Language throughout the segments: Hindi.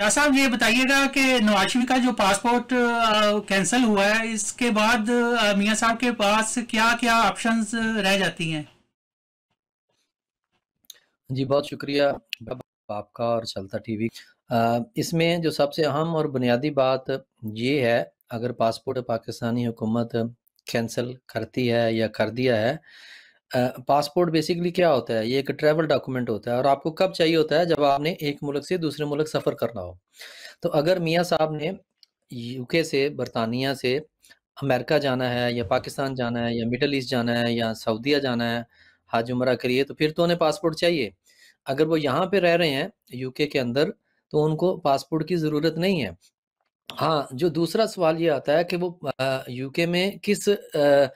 शाह साहब ये बताइएगा कि नवाज शरीफ का जो पासपोर्ट कैंसिल हुआ है इसके बाद मियाँ साहब के पास क्या क्या ऑप्शंस रह जाती हैं जी बहुत शुक्रिया आपका और चलता टीवी इसमें जो सबसे अहम और बुनियादी बात ये है अगर पासपोर्ट पाकिस्तानी हुकूमत कैंसिल करती है या कर दिया है पासपोर्ट बेसिकली क्या होता है ये एक ट्रैवल डॉक्यूमेंट होता है और आपको कब चाहिए होता है जब आपने एक मुल्क से दूसरे मुल्क सफ़र करना हो तो अगर मियाँ साहब ने यूके से बरतानिया से अमेरिका जाना है या पाकिस्तान जाना है या मिडल ईस्ट जाना है या सऊदिया जाना है हाज उमरा करिए तो फिर तो उन्हें पासपोर्ट चाहिए अगर वो यहाँ पे रह रहे हैं यूके के अंदर तो उनको पासपोर्ट की ज़रूरत नहीं है हाँ जो दूसरा सवाल ये आता है कि वो यूके में किस आ,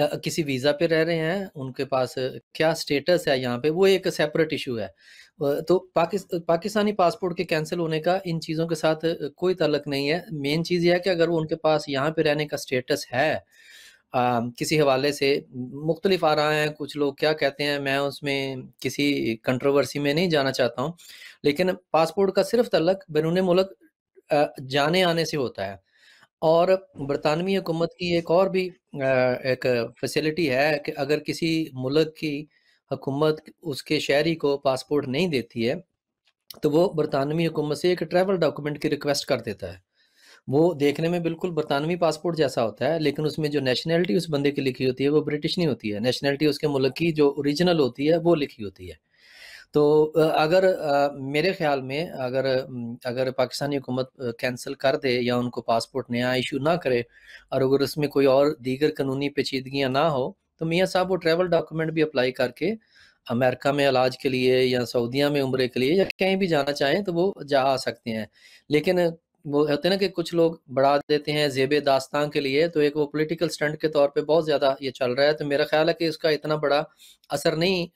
किसी वीज़ा पे रह रहे हैं उनके पास क्या स्टेटस है यहाँ पे वो एक सेपरेट इशू है तो पाकिस, पाकिस्तानी पासपोर्ट के कैंसिल होने का इन चीज़ों के साथ कोई तलक नहीं है मेन चीज़ यह है कि अगर वो उनके पास यहाँ पे रहने का स्टेटस है आ, किसी हवाले से मुख्तलिफ आ रहा है कुछ लोग क्या कहते हैं मैं उसमें किसी कंट्रोवर्सी में नहीं जाना चाहता हूँ लेकिन पासपोर्ट का सिर्फ तलक बैरून मुल्क जाने आने से होता है और बरतानवी हुकूमत की एक और भी एक फैसिलिटी है कि अगर किसी मुल्क की हुकूमत उसके शहरी को पासपोर्ट नहीं देती है तो वो बरतानवी हुकूमत से एक ट्रैवल डॉक्यूमेंट की रिक्वेस्ट कर देता है वो देखने में बिल्कुल बरतानवी पासपोर्ट जैसा होता है लेकिन उसमें जो नेशनैलिटी उस बंदे की लिखी होती है वो ब्रिटिश नहीं होती है नेशनैलिटी उसके मुल्क की जो ओरिजिनल होती है वो लिखी होती है तो अगर मेरे ख्याल में अगर अगर पाकिस्तानी हुकूमत कैंसिल कर दे या उनको पासपोर्ट नया इशू ना करे और अगर उसमें कोई और दीगर कानूनी पेचीदगियाँ ना हो तो मियाँ साहब वो ट्रैवल डॉक्यूमेंट भी अप्लाई करके अमेरिका में इलाज के लिए या सऊदिया में उम्र के लिए या कहीं भी जाना चाहें तो वो जा आ सकते हैं लेकिन वो होते ना कि कुछ लोग बढ़ा देते हैं जेब दास्तान के लिए तो एक वो पॉलिटिकल स्टंट के तौर पे बहुत ज़्यादा ये चल रहा है तो मेरा ख्याल है कि इसका इतना बड़ा असर नहीं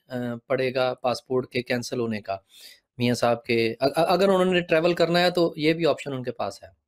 पड़ेगा पासपोर्ट के कैंसिल होने का मियाँ साहब के अगर उन्होंने ट्रैवल करना है तो ये भी ऑप्शन उनके पास है